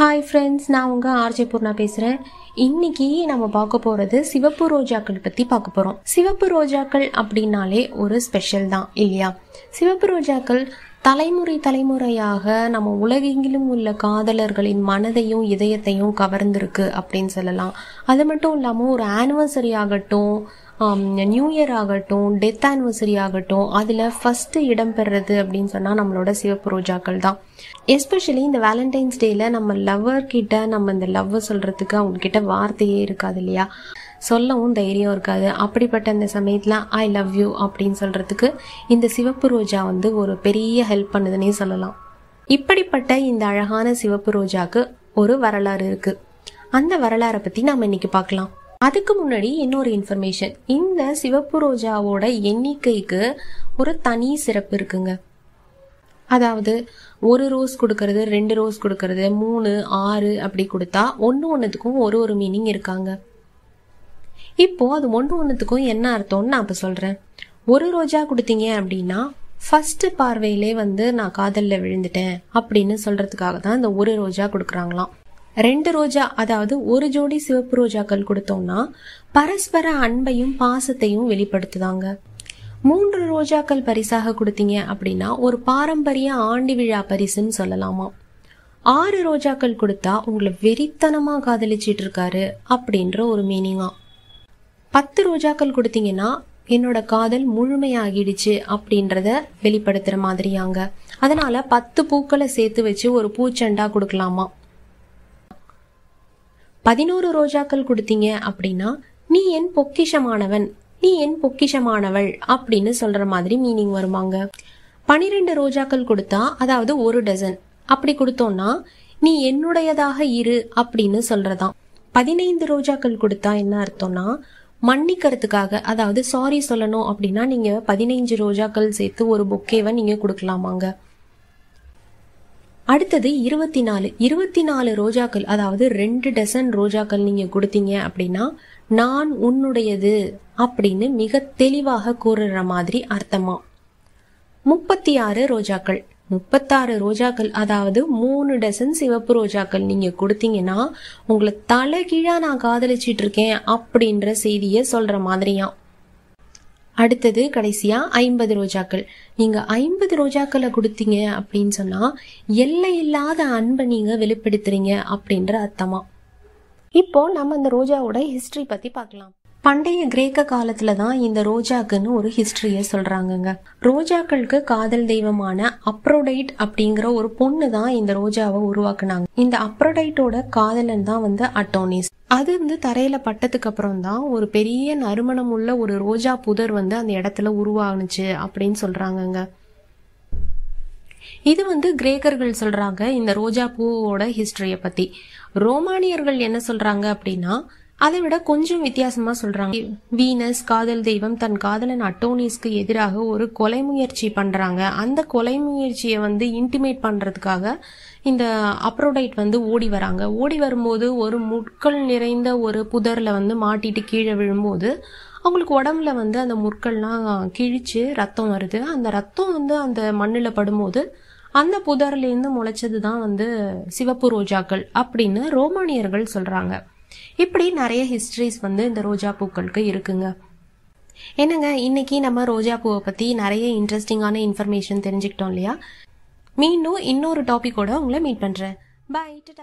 hi friends நான் உங்கள் RJ Poorna பேசுகிறேன் இன்னைக்கு நம்ம பார்க்க போகிறது சிவப்பு ரோஜாக்கள் பற்றி பார்க்க போகிறோம் சிவப்பு ரோஜாக்கள் அப்படின்னாலே ஒரு ஸ்பெஷல் தான் இல்லையா சிவப்பு ரோஜாக்கள் தலைமுறை தலைமுறையாக நம்ம உலகெங்கிலும் உள்ள காதலர்களின் மனதையும் இதயத்தையும் கவர்ந்திருக்கு அப்படின்னு சொல்லலாம் அது மட்டும் இல்லாமல் ஒரு ஆனிவர்சரி ஆகட்டும் நியூ um, இயர் ஆகட்டும் டெத் ஆனிவர்சரி ஆகட்டும் அதில் ஃபஸ்ட்டு இடம் பெறுறது அப்படின்னு சொன்னால் நம்மளோட சிவப்பு ரோஜாக்கள் தான் எஸ்பெஷலி இந்த வேலண்டைன்ஸ் டேயில் நம்ம லவ்வர் கிட்ட நம்ம இந்த லவ் சொல்கிறதுக்கு அவங்கக்கிட்ட வார்த்தையே இருக்காது இல்லையா சொல்லவும் தைரியம் இருக்காது அப்படிப்பட்ட அந்த சமயத்தில் ஐ லவ் யூ அப்படின்னு சொல்கிறதுக்கு இந்த சிவப்பு ரோஜா வந்து ஒரு பெரிய ஹெல்ப் பண்ணுதுன்னே சொல்லலாம் இப்படிப்பட்ட இந்த அழகான சிவப்பு ரோஜாக்கு ஒரு வரலாறு இருக்குது அந்த வரலாறை பற்றி நாம் இன்னைக்கு பார்க்கலாம் அதுக்கு முன்னாடி இன்னொரு இன்ஃபர்மேஷன் இந்த சிவப்பு ரோஜாவோட எண்ணிக்கைக்கு ஒரு தனி சிறப்பு இருக்குங்க அதாவது ஒரு ரோஸ் கொடுக்கறது ரெண்டு ரோஸ் கொடுக்கறது மூணு ஆறு அப்படி கொடுத்தா ஒன்று ஒன்றுத்துக்கும் ஒரு ஒரு மீனிங் இருக்காங்க இப்போ அது ஒன்று ஒன்றுத்துக்கும் என்ன அர்த்தம்னு நான் அப்போ சொல்கிறேன் ஒரு ரோஜா கொடுத்தீங்க அப்படின்னா ஃபர்ஸ்ட் பார்வையிலே வந்து நான் காதலில் விழுந்துட்டேன் அப்படின்னு சொல்கிறதுக்காக தான் இந்த ஒரு ரோஜா கொடுக்குறாங்களாம் ரெண்டு ரோஜா அதாவது ஒரு ஜோடி சிவப்பு ரோஜாக்கள் கொடுத்தோம்னா பரஸ்பர அன்பையும் பாசத்தையும் வெளிப்படுத்துதாங்க மூன்று ரோஜாக்கள் பரிசாக கொடுத்தீங்க அப்படின்னா ஒரு பாரம்பரிய ஆண்டு விழா பரிசுன்னு சொல்லலாமா ஆறு ரோஜாக்கள் கொடுத்தா உங்களை வெறித்தனமா காதலிச்சிட்டு இருக்காரு அப்படின்ற ஒரு மீனிங்கா பத்து ரோஜாக்கள் கொடுத்தீங்கன்னா என்னோட காதல் முழுமையாகிடுச்சு அப்படின்றத வெளிப்படுத்துற மாதிரியாங்க அதனால பத்து பூக்களை சேர்த்து வச்சு ஒரு பூச்செண்டா கொடுக்கலாமா பதினோரு ரோஜாக்கள் கொடுத்தீங்க அப்படின்னா நீ என் பொக்கிஷமானவன் நீ என் பொக்கிஷமானவள் அப்படின்னு சொல்ற மாதிரி மீனிங் வருவாங்க பனிரெண்டு ரோஜாக்கள் கொடுத்தா அதாவது ஒரு டசன் அப்படி கொடுத்தோம்னா நீ என்னுடையதாக இரு அப்படின்னு சொல்றதான் பதினைந்து ரோஜாக்கள் கொடுத்தா என்ன அர்த்தம்னா மன்னிக்கிறதுக்காக அதாவது சாரி சொல்லணும் அப்படின்னா நீங்க பதினைஞ்சு ரோஜாக்கள் சேர்த்து ஒரு பொக்கேவை நீங்க கொடுக்கலாமாங்க அடுத்தது இருபத்தி நாலு இருபத்தி நாலு ரோஜாக்கள் அதாவது ரெண்டு டசன் ரோஜாக்கள் நீங்க கொடுத்தீங்க அப்படின்னா நான் உன்னுடையது அப்படின்னு மிக தெளிவாக கூறுற மாதிரி அர்த்தமா முப்பத்தி ஆறு ரோஜாக்கள் முப்பத்தாறு ரோஜாக்கள் அதாவது மூணு டசன் சிவப்பு ரோஜாக்கள் நீங்க கொடுத்தீங்கன்னா உங்களை தலைகீழா நான் காதலிச்சிட்டு இருக்கேன் அப்படின்ற செய்தியை சொல்ற மாதிரியாம் அடுத்தது கடைசியாக ஐம்பது ரோஜாக்கள் நீங்கள் ஐம்பது ரோஜாக்களை கொடுத்தீங்க அப்படின்னு சொன்னால் எல்லை இல்லாத அன்பை நீங்கள் வெளிப்படுத்துறீங்க அப்படின்ற அர்த்தமா இப்போ நம்ம அந்த ரோஜாவோட ஹிஸ்ட்ரி பற்றி பார்க்கலாம் பண்டைய கிரேக்க காலத்துல தான் இந்த ரோஜாக்குன்னு ஒரு ஹிஸ்டரிய சொல்றாங்கங்க ரோஜாக்களுக்கு காதல் தெய்வமான அப்ரோடைட் அப்படிங்கிற ஒரு பொண்ணு தான் இந்த ரோஜாவை உருவாக்குனாங்க இந்த அப்ரோடைட்டோட காதலன் தான் வந்து அட்டோனிஸ் அது வந்து தரையில பட்டதுக்கு அப்புறம் தான் ஒரு பெரிய நறுமணம் உள்ள ஒரு ரோஜா புதர் வந்து அந்த இடத்துல உருவானுச்சு அப்படின்னு சொல்றாங்கங்க இது வந்து கிரேக்கர்கள் சொல்றாங்க இந்த ரோஜா பூவோட ஹிஸ்டரிய பத்தி ரோமானியர்கள் என்ன சொல்றாங்க அப்படின்னா அதை விட கொஞ்சம் வித்தியாசமா சொல்றாங்க வீனஸ் காதல் தெய்வம் தன் காதலன் அட்டோனிஸ்க்கு எதிராக ஒரு கொலை முயற்சி பண்றாங்க அந்த கொலை முயற்சியை வந்து இன்டிமேட் பண்றதுக்காக இந்த அப்ரோடைட் வந்து ஓடி வராங்க ஓடி வரும்போது ஒரு முட்கள் நிறைந்த ஒரு புதர்ல வந்து மாட்டிட்டு கீழே விழும்போது அவங்களுக்கு உடம்புல வந்து அந்த முற்கள்லாம் கிழிச்சு ரத்தம் வருது அந்த ரத்தம் வந்து அந்த மண்ணில் படும்போது அந்த புதர்லேருந்து முளைச்சது தான் வந்து சிவப்பு ரோஜாக்கள் அப்படின்னு ரோமானியர்கள் சொல்றாங்க இப்படி நிறைய ஹிஸ்ட்ரிஸ் வந்து இந்த ரோஜா பூக்களுக்கு இருக்குங்க என்னங்க இன்னைக்கு நம்ம ரோஜா பூவை பத்தி நிறைய இன்ட்ரெஸ்டிங்கான இன்ஃபர்மேஷன் தெரிஞ்சுக்கிட்டோம் இல்லையா மீண்டும் இன்னொரு டாபிக்கோட உங்களை மீட் பண்றேன் பாய்